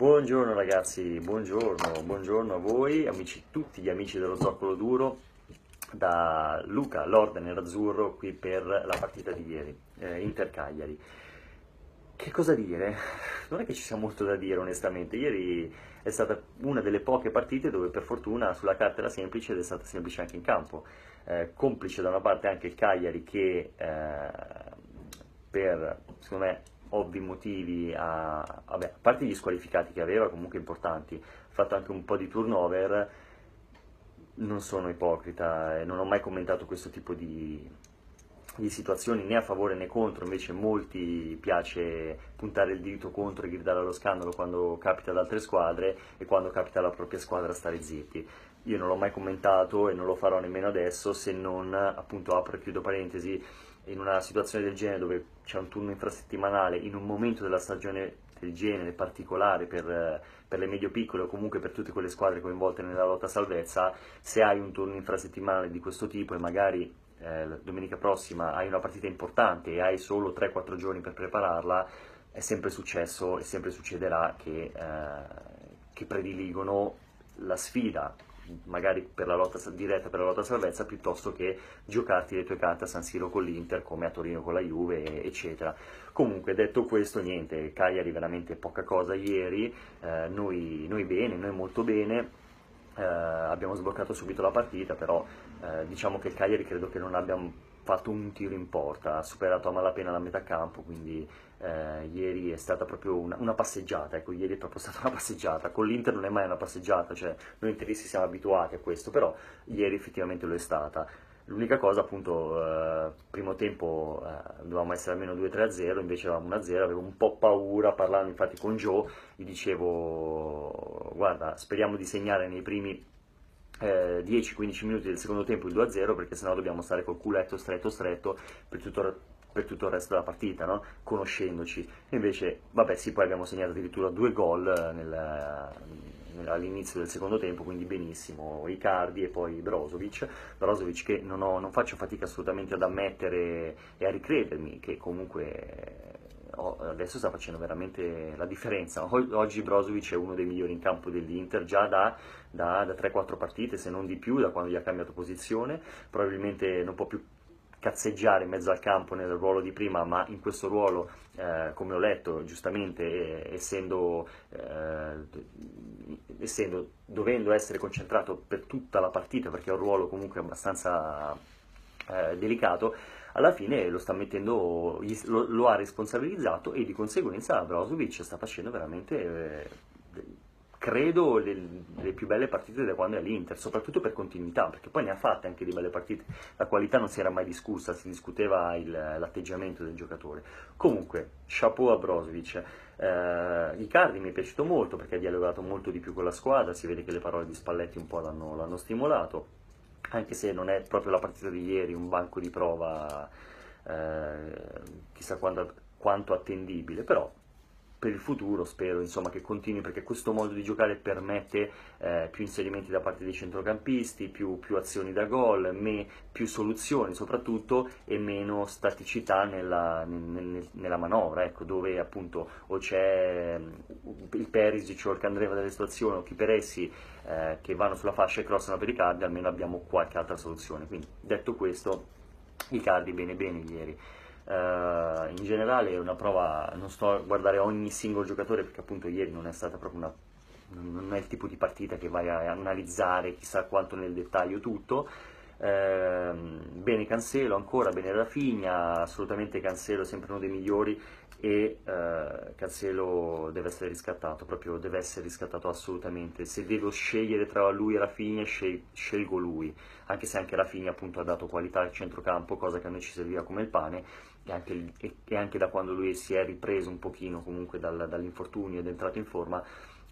Buongiorno ragazzi, buongiorno, buongiorno a voi, amici, tutti gli amici dello Zoccolo Duro, da Luca Lord Nerazzurro qui per la partita di ieri, eh, Inter-Cagliari. Che cosa dire? Non è che ci sia molto da dire onestamente, ieri è stata una delle poche partite dove per fortuna sulla carta era semplice ed è stata semplice anche in campo. Eh, complice da una parte anche il Cagliari che eh, per, secondo me, ovvi motivi, a, vabbè, a parte gli squalificati che aveva, comunque importanti, ha fatto anche un po' di turnover, non sono ipocrita e non ho mai commentato questo tipo di, di situazioni né a favore né contro, invece molti piace puntare il dito contro e gridare allo scandalo quando capita ad altre squadre e quando capita alla propria squadra stare zitti. Io non l'ho mai commentato e non lo farò nemmeno adesso se non, appunto, apro e chiudo parentesi, in una situazione del genere dove c'è un turno infrasettimanale in un momento della stagione del genere particolare per, eh, per le medio-piccole o comunque per tutte quelle squadre coinvolte nella lotta salvezza, se hai un turno infrasettimanale di questo tipo e magari eh, domenica prossima hai una partita importante e hai solo 3-4 giorni per prepararla, è sempre successo e sempre succederà che, eh, che prediligono la sfida magari per la lotta diretta per la lotta salvezza piuttosto che giocarti le tue carte a San Siro con l'Inter come a Torino con la Juve eccetera comunque detto questo niente Cagliari veramente poca cosa ieri eh, noi, noi bene noi molto bene eh, abbiamo sbloccato subito la partita, però eh, diciamo che il Cagliari credo che non abbia fatto un tiro in porta, ha superato a malapena la metà campo, quindi eh, ieri è stata proprio una, una, passeggiata, ecco, ieri è proprio stata una passeggiata, con l'Inter non è mai una passeggiata, cioè noi interisti siamo abituati a questo, però ieri effettivamente lo è stata. L'unica cosa appunto, eh, primo tempo eh, dovevamo essere almeno 2-3-0, invece eravamo 1-0, avevo un po' paura, parlando infatti con Joe, gli dicevo guarda speriamo di segnare nei primi eh, 10-15 minuti del secondo tempo il 2-0 perché sennò dobbiamo stare col culetto stretto stretto per tutto, per tutto il resto della partita, no? conoscendoci. E invece, vabbè sì, poi abbiamo segnato addirittura due gol eh, nella, all'inizio del secondo tempo, quindi benissimo, Icardi e poi Brozovic. Brozovic che non, ho, non faccio fatica assolutamente ad ammettere e a ricredermi che comunque adesso sta facendo veramente la differenza. Oggi Brozovic è uno dei migliori in campo dell'Inter, già da, da, da 3-4 partite, se non di più, da quando gli ha cambiato posizione, probabilmente non può più cazzeggiare in mezzo al campo nel ruolo di prima, ma in questo ruolo, eh, come ho letto, giustamente eh, essendo, eh, essendo, dovendo essere concentrato per tutta la partita, perché è un ruolo comunque abbastanza eh, delicato, alla fine lo sta mettendo, lo, lo, ha responsabilizzato e di conseguenza Brozovic sta facendo veramente, eh, credo, le, le, più belle partite da quando è all'Inter, soprattutto per continuità, perché poi ne ha fatte anche di belle partite, la qualità non si era mai discussa, si discuteva il, l'atteggiamento del giocatore. Comunque, chapeau a Brozovic. Eh, Icardi mi è piaciuto molto perché ha dialogato molto di più con la squadra, si vede che le parole di Spalletti un po' l'hanno, l'hanno stimolato anche se non è proprio la partita di ieri, un banco di prova eh, chissà quando, quanto attendibile, però per il futuro spero insomma, che continui perché questo modo di giocare permette eh, più inserimenti da parte dei centrocampisti, più, più azioni da gol, me, più soluzioni soprattutto e meno staticità nella, nel, nella manovra, ecco, dove appunto o c'è mm, il Perisic o il Candreva delle situazioni o chi Peressi eh, che vanno sulla fascia e crossano per i Cardi, almeno abbiamo qualche altra soluzione. Quindi detto questo, i Cardi bene bene ieri. Uh, in generale è una prova, non sto a guardare ogni singolo giocatore perché appunto ieri non è stata proprio una non è il tipo di partita che vai a analizzare chissà quanto nel dettaglio tutto, eh, bene Cancelo ancora, bene Rafinha, assolutamente Cancelo sempre uno dei migliori e eh, Cancelo deve essere riscattato, proprio deve essere riscattato assolutamente. Se devo scegliere tra lui e Rafinha, scel scelgo lui, anche se anche Rafinha appunto ha dato qualità al centrocampo, cosa che a noi ci serviva come il pane, e anche, e, e anche da quando lui si è ripreso un pochino comunque dal, dall'infortunio ed è entrato in forma,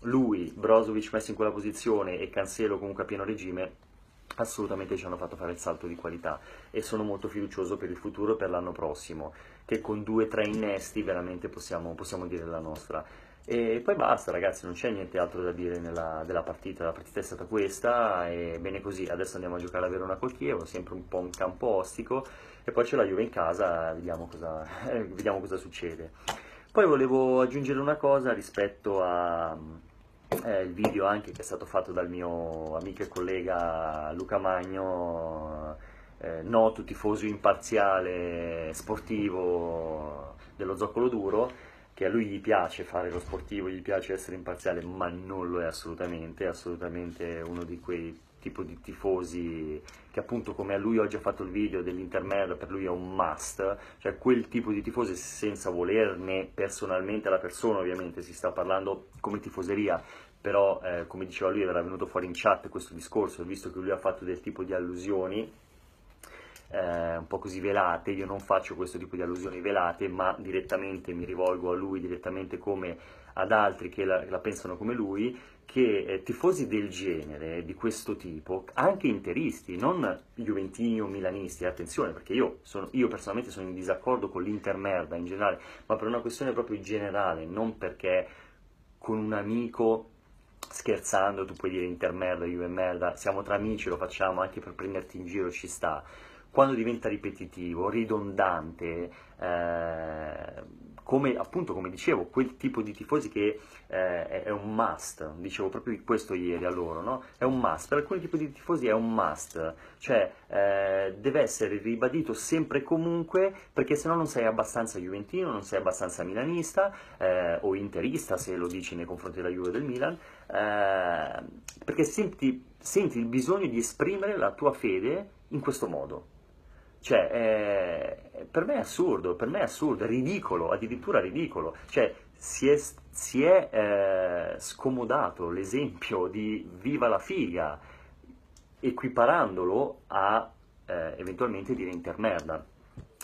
lui, Brozovic messo in quella posizione e Cancelo comunque a pieno regime, assolutamente ci hanno fatto fare il salto di qualità e sono molto fiducioso per il futuro e per l'anno prossimo, che con due o tre innesti veramente possiamo, possiamo, dire la nostra. E poi basta ragazzi, non c'è niente altro da dire nella, della partita, la partita è stata questa e bene così, adesso andiamo a giocare a Verona col Chievo, sempre un po' un campo ostico e poi c'è la Juve in casa, vediamo cosa, vediamo cosa succede. Poi volevo aggiungere una cosa rispetto a, eh, il video anche che è stato fatto dal mio amico e collega Luca Magno, eh, noto tifoso imparziale sportivo dello zoccolo duro, che a lui gli piace fare lo sportivo, gli piace essere imparziale, ma non lo è assolutamente, è assolutamente uno di quei tipo di tifosi che appunto come a lui oggi ha fatto il video dell'Intermer per lui è un must, cioè quel tipo di tifosi senza volerne personalmente la persona ovviamente, si sta parlando come tifoseria, però eh, come diceva lui era venuto fuori in chat questo discorso, visto che lui ha fatto del tipo di allusioni eh, un po' così velate, io non faccio questo tipo di allusioni velate, ma direttamente mi rivolgo a lui, direttamente come ad altri che la, la pensano come lui, che eh, tifosi del genere, di questo tipo, anche interisti, non juventini o milanisti, attenzione, perché io, sono, io personalmente sono in disaccordo con l'intermerda in generale, ma per una questione proprio generale, non perché con un amico scherzando tu puoi dire Inter merda, Juve merda, siamo tra amici, lo facciamo anche per prenderti in giro, ci sta. Quando diventa ripetitivo, ridondante, eh, come appunto come dicevo, quel tipo di tifosi che eh, è un must, dicevo proprio questo ieri a loro, no? è un must, per alcuni tipi di tifosi è un must, cioè eh, deve essere ribadito sempre e comunque perché se no non sei abbastanza juventino, non sei abbastanza milanista eh, o interista se lo dici nei confronti della Juve del Milan, eh, perché senti, senti il bisogno di esprimere la tua fede in questo modo, cioè, eh, per me è assurdo, per me è assurdo, è ridicolo, addirittura ridicolo. Cioè, si è, si è eh, scomodato l'esempio di viva la figa, equiparandolo a eh, eventualmente dire intermerda.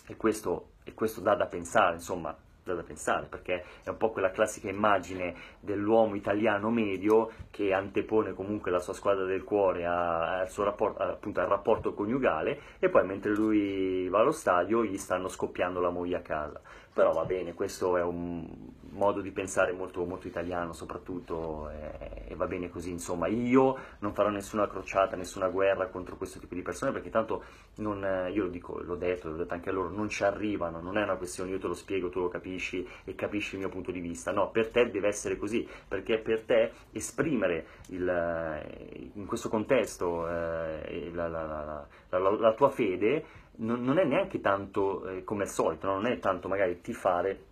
E questo, e questo dà da pensare, insomma, brutta da pensare, perché è un po' quella classica immagine dell'uomo italiano medio che antepone comunque la sua squadra del cuore al, suo rapporto, appunto, al rapporto coniugale e poi mentre lui va allo stadio gli stanno scoppiando la moglie a casa però va bene, questo è un modo di pensare molto, molto italiano soprattutto eh, e va bene così, insomma io non farò nessuna crociata, nessuna guerra contro questo tipo di persone perché tanto non, io lo dico, l'ho detto, l'ho detto anche a loro, non ci arrivano, non è una questione, io te lo spiego, tu lo capisci e capisci il mio punto di vista, no, per te deve essere così, perché per te esprimere il, in questo contesto eh, la, la, la, la tua fede non, non è neanche tanto eh, come al solito, no? non è tanto magari tifare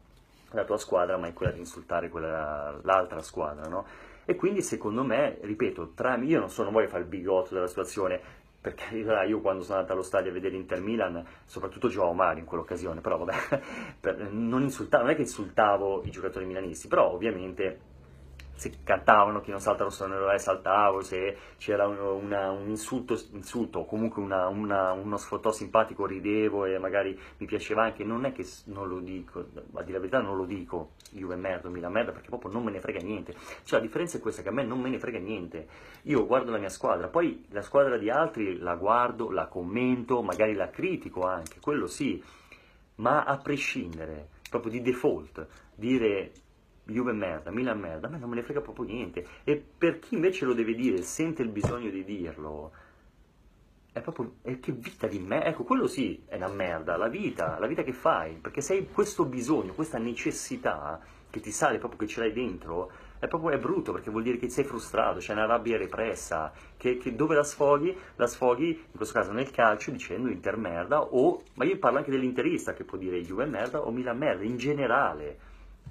la tua squadra, ma è quella di insultare quella, l'altra squadra, no? E quindi secondo me, ripeto, tra, io non sono, voglio fare il bigotto della situazione, perché io quando sono andato allo stadio a vedere Inter Milan, soprattutto Joao Mario in quell'occasione, però vabbè, per, non, non è che insultavo i giocatori milanisti, però ovviamente se cantavano, chi non salta lo sonero è eh, saltavo, se c'era una, un insulto, insulto o comunque una, una, uno sfottò simpatico ridevo e magari mi piaceva anche, non è che non lo dico, a dire la verità non lo dico, Juve merda, Milan merda, perché proprio non me ne frega niente, cioè la differenza è questa che a me non me ne frega niente, io guardo la mia squadra, poi la squadra di altri la guardo, la commento, magari la critico anche, quello sì, ma a prescindere, proprio di default, dire Juve merda, Milan merda, a me non me ne frega proprio niente. E per chi invece lo deve dire, sente il bisogno di dirlo, è proprio, è che vita di me, ecco, quello sì, è una merda, la vita, la vita che fai, perché se hai questo bisogno, questa necessità che ti sale proprio che ce l'hai dentro, è proprio è brutto perché vuol dire che sei frustrato, c'è una rabbia repressa, che, che, dove la sfoghi? La sfoghi in questo caso nel calcio dicendo Inter merda o, ma io parlo anche dell'interista che può dire Juve merda o Milan merda in generale,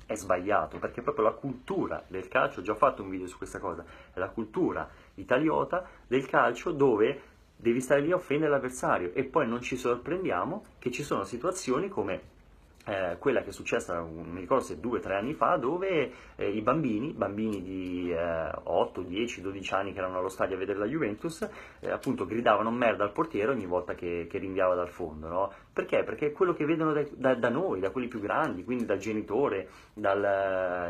è sbagliato, perché proprio la cultura del calcio, ho già fatto un video su questa cosa, è la cultura italiota del calcio dove devi stare lì a offendere l'avversario e poi non ci sorprendiamo che ci sono situazioni come eh, quella che è successa, mi ricordo se due o tre anni fa, dove eh, i bambini, bambini di eh, 8, 10, 12 anni che erano allo stadio a vedere la Juventus, eh, appunto gridavano merda al portiere ogni volta che, che rinviava dal fondo, no? Perché? Perché è quello che vedono da, da, da, noi, da quelli più grandi, quindi dal genitore, dal,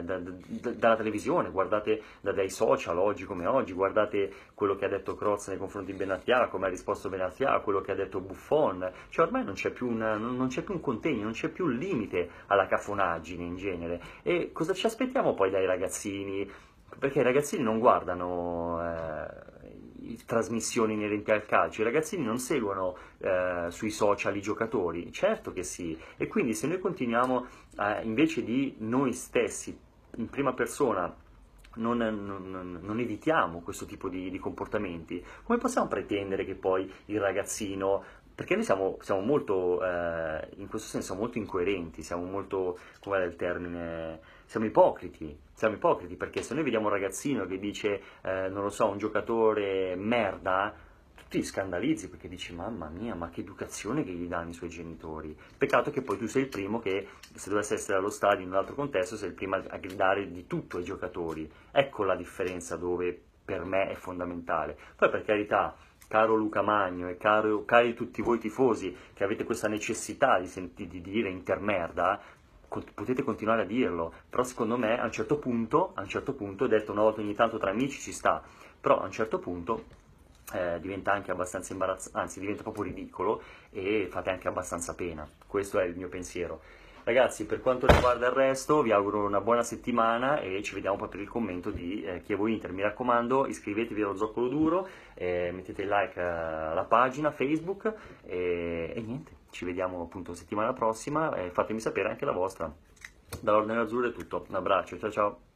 da, dalla televisione, guardate dai social oggi come oggi, guardate quello che ha detto Croz nei confronti di Benatia, come ha risposto Benatia, quello che ha detto Buffon, cioè ormai non c'è più un, non c'è più un contegno, non c'è più lì limite alla cafonaggine in genere. E cosa ci aspettiamo poi dai ragazzini? Perché i ragazzini non guardano eh, trasmissioni inerenti al calcio, i ragazzini non seguono eh, sui social i giocatori, certo che sì. E quindi se noi continuiamo a, invece di noi stessi in prima persona non, non, non, evitiamo questo tipo di, di, comportamenti, come possiamo pretendere che poi il ragazzino perché noi siamo, siamo molto, eh, in questo senso, molto incoerenti, siamo molto, come era il termine, siamo ipocriti, siamo ipocriti perché se noi vediamo un ragazzino che dice, eh, non lo so, un giocatore merda, tu ti scandalizzi perché dici mamma mia ma che educazione che gli danno i suoi genitori peccato che poi tu sei il primo che se dovesse essere allo stadio in un altro contesto sei il primo a gridare di tutto ai giocatori ecco la differenza dove per me è fondamentale poi per carità caro Luca Magno e caro, cari tutti voi tifosi che avete questa necessità di, senti, di dire intermerda, potete continuare a dirlo, però secondo me a un certo punto, a un certo punto, detto una volta ogni tanto tra amici ci sta, però a un certo punto eh, diventa anche abbastanza imbarazzante, anzi diventa proprio ridicolo e fate anche abbastanza pena, questo è il mio pensiero. Ragazzi, per quanto riguarda il resto, vi auguro una buona settimana e ci vediamo poi per il commento di eh, Chievo Inter. Mi raccomando, iscrivetevi allo Zoccolo Duro, eh, mettete like eh, alla pagina Facebook e, e, niente, ci vediamo appunto settimana prossima e fatemi sapere anche la vostra. Dall'Ordine Azzurro è tutto, un abbraccio, ciao ciao!